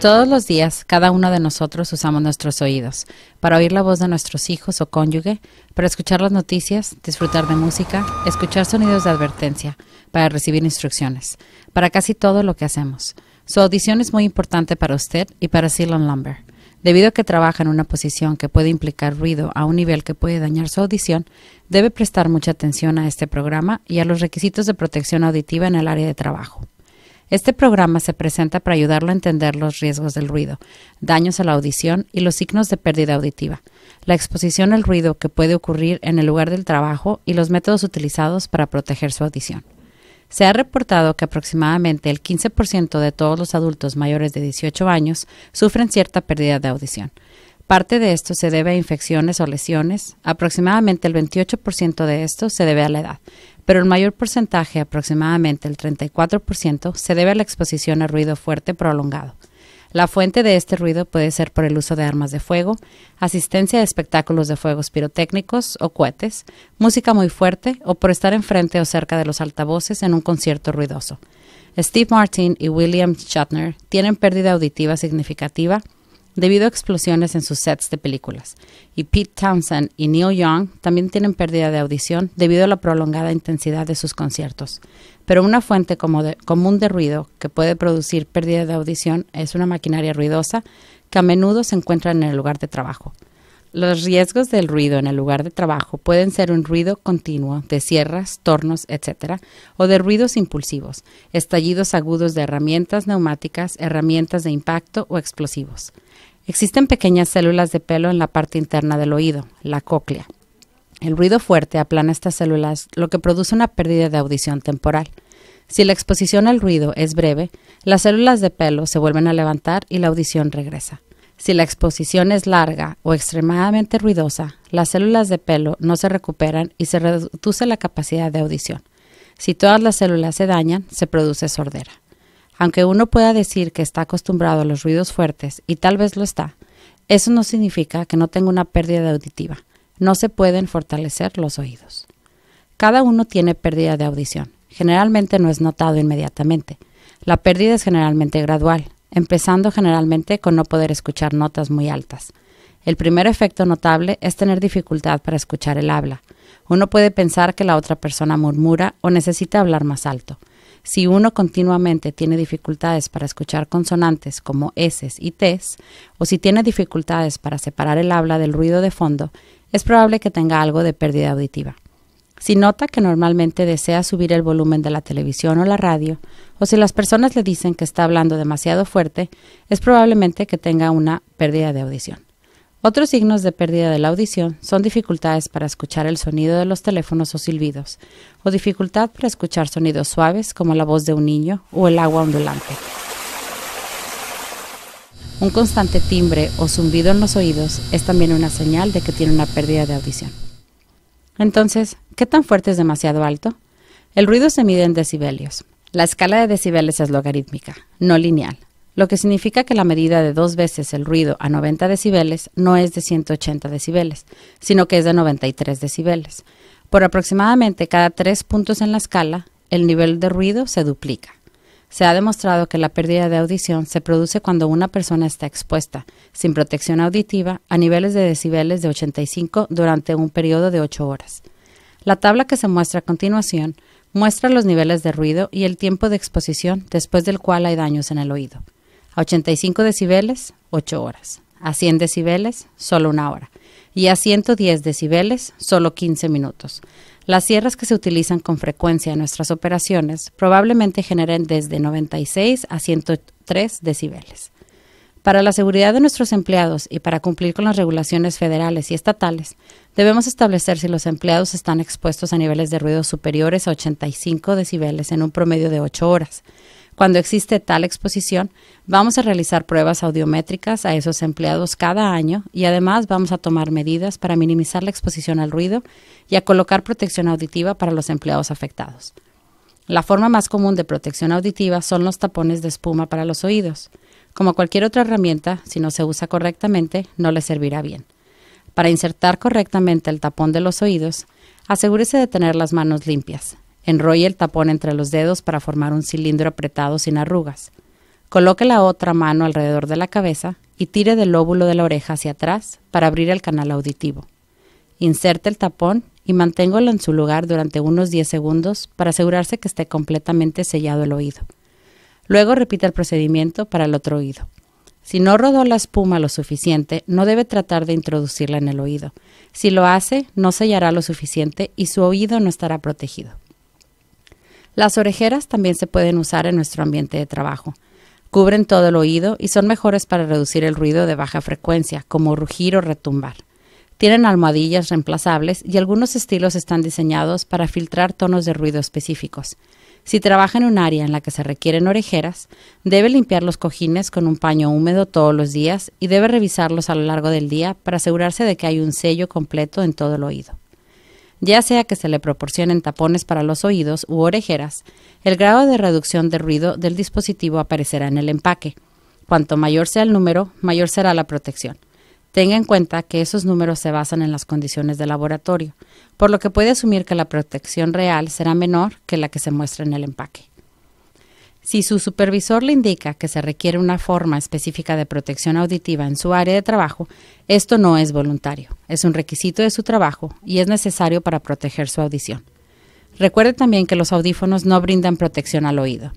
Todos los días, cada uno de nosotros usamos nuestros oídos para oír la voz de nuestros hijos o cónyuge, para escuchar las noticias, disfrutar de música, escuchar sonidos de advertencia, para recibir instrucciones, para casi todo lo que hacemos. Su audición es muy importante para usted y para Ceylon Lumber. Debido a que trabaja en una posición que puede implicar ruido a un nivel que puede dañar su audición, debe prestar mucha atención a este programa y a los requisitos de protección auditiva en el área de trabajo. Este programa se presenta para ayudarlo a entender los riesgos del ruido, daños a la audición y los signos de pérdida auditiva, la exposición al ruido que puede ocurrir en el lugar del trabajo y los métodos utilizados para proteger su audición. Se ha reportado que aproximadamente el 15% de todos los adultos mayores de 18 años sufren cierta pérdida de audición. Parte de esto se debe a infecciones o lesiones, aproximadamente el 28% de esto se debe a la edad, pero el mayor porcentaje, aproximadamente el 34%, se debe a la exposición a ruido fuerte prolongado. La fuente de este ruido puede ser por el uso de armas de fuego, asistencia a espectáculos de fuegos pirotécnicos o cohetes, música muy fuerte o por estar enfrente o cerca de los altavoces en un concierto ruidoso. Steve Martin y William Shatner tienen pérdida auditiva significativa debido a explosiones en sus sets de películas. Y Pete Townsend y Neil Young también tienen pérdida de audición debido a la prolongada intensidad de sus conciertos. Pero una fuente común de ruido que puede producir pérdida de audición es una maquinaria ruidosa que a menudo se encuentra en el lugar de trabajo. Los riesgos del ruido en el lugar de trabajo pueden ser un ruido continuo de sierras, tornos, etc., o de ruidos impulsivos, estallidos agudos de herramientas neumáticas, herramientas de impacto o explosivos. Existen pequeñas células de pelo en la parte interna del oído, la cóclea. El ruido fuerte aplana estas células, lo que produce una pérdida de audición temporal. Si la exposición al ruido es breve, las células de pelo se vuelven a levantar y la audición regresa. Si la exposición es larga o extremadamente ruidosa, las células de pelo no se recuperan y se reduce la capacidad de audición. Si todas las células se dañan, se produce sordera. Aunque uno pueda decir que está acostumbrado a los ruidos fuertes, y tal vez lo está, eso no significa que no tenga una pérdida auditiva. No se pueden fortalecer los oídos. Cada uno tiene pérdida de audición. Generalmente no es notado inmediatamente. La pérdida es generalmente gradual, empezando generalmente con no poder escuchar notas muy altas. El primer efecto notable es tener dificultad para escuchar el habla. Uno puede pensar que la otra persona murmura o necesita hablar más alto. Si uno continuamente tiene dificultades para escuchar consonantes como S y T, o si tiene dificultades para separar el habla del ruido de fondo, es probable que tenga algo de pérdida auditiva. Si nota que normalmente desea subir el volumen de la televisión o la radio, o si las personas le dicen que está hablando demasiado fuerte, es probablemente que tenga una pérdida de audición. Otros signos de pérdida de la audición son dificultades para escuchar el sonido de los teléfonos o silbidos, o dificultad para escuchar sonidos suaves como la voz de un niño o el agua ondulante. Un constante timbre o zumbido en los oídos es también una señal de que tiene una pérdida de audición. Entonces, ¿qué tan fuerte es demasiado alto? El ruido se mide en decibelios. La escala de decibeles es logarítmica, no lineal, lo que significa que la medida de dos veces el ruido a 90 decibeles no es de 180 decibeles, sino que es de 93 decibeles. Por aproximadamente cada tres puntos en la escala, el nivel de ruido se duplica. Se ha demostrado que la pérdida de audición se produce cuando una persona está expuesta, sin protección auditiva, a niveles de decibeles de 85 durante un periodo de 8 horas. La tabla que se muestra a continuación muestra los niveles de ruido y el tiempo de exposición después del cual hay daños en el oído. A 85 decibeles, 8 horas. A 100 decibeles, solo una hora. Y a 110 decibeles, solo 15 minutos. Las sierras que se utilizan con frecuencia en nuestras operaciones probablemente generen desde 96 a 103 decibeles. Para la seguridad de nuestros empleados y para cumplir con las regulaciones federales y estatales, debemos establecer si los empleados están expuestos a niveles de ruido superiores a 85 decibeles en un promedio de 8 horas cuando existe tal exposición, vamos a realizar pruebas audiométricas a esos empleados cada año y además vamos a tomar medidas para minimizar la exposición al ruido y a colocar protección auditiva para los empleados afectados. La forma más común de protección auditiva son los tapones de espuma para los oídos. Como cualquier otra herramienta, si no se usa correctamente, no le servirá bien. Para insertar correctamente el tapón de los oídos, asegúrese de tener las manos limpias. Enrolle el tapón entre los dedos para formar un cilindro apretado sin arrugas. Coloque la otra mano alrededor de la cabeza y tire del lóbulo de la oreja hacia atrás para abrir el canal auditivo. Inserte el tapón y manténgalo en su lugar durante unos 10 segundos para asegurarse que esté completamente sellado el oído. Luego repita el procedimiento para el otro oído. Si no rodó la espuma lo suficiente, no debe tratar de introducirla en el oído. Si lo hace, no sellará lo suficiente y su oído no estará protegido. Las orejeras también se pueden usar en nuestro ambiente de trabajo. Cubren todo el oído y son mejores para reducir el ruido de baja frecuencia, como rugir o retumbar. Tienen almohadillas reemplazables y algunos estilos están diseñados para filtrar tonos de ruido específicos. Si trabaja en un área en la que se requieren orejeras, debe limpiar los cojines con un paño húmedo todos los días y debe revisarlos a lo largo del día para asegurarse de que hay un sello completo en todo el oído ya sea que se le proporcionen tapones para los oídos u orejeras, el grado de reducción de ruido del dispositivo aparecerá en el empaque. Cuanto mayor sea el número, mayor será la protección. Tenga en cuenta que esos números se basan en las condiciones de laboratorio, por lo que puede asumir que la protección real será menor que la que se muestra en el empaque. Si su supervisor le indica que se requiere una forma específica de protección auditiva en su área de trabajo, esto no es voluntario, es un requisito de su trabajo y es necesario para proteger su audición. Recuerde también que los audífonos no brindan protección al oído.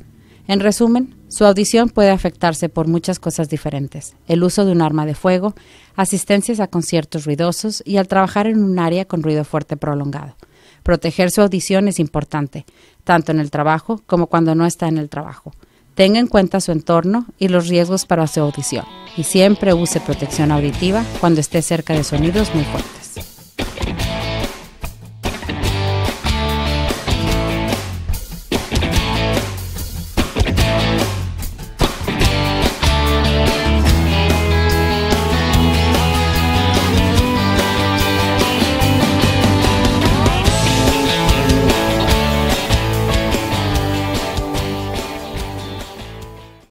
En resumen, su audición puede afectarse por muchas cosas diferentes, el uso de un arma de fuego, asistencias a conciertos ruidosos y al trabajar en un área con ruido fuerte prolongado. Proteger su audición es importante, tanto en el trabajo como cuando no está en el trabajo. Tenga en cuenta su entorno y los riesgos para su audición. Y siempre use protección auditiva cuando esté cerca de sonidos muy fuertes.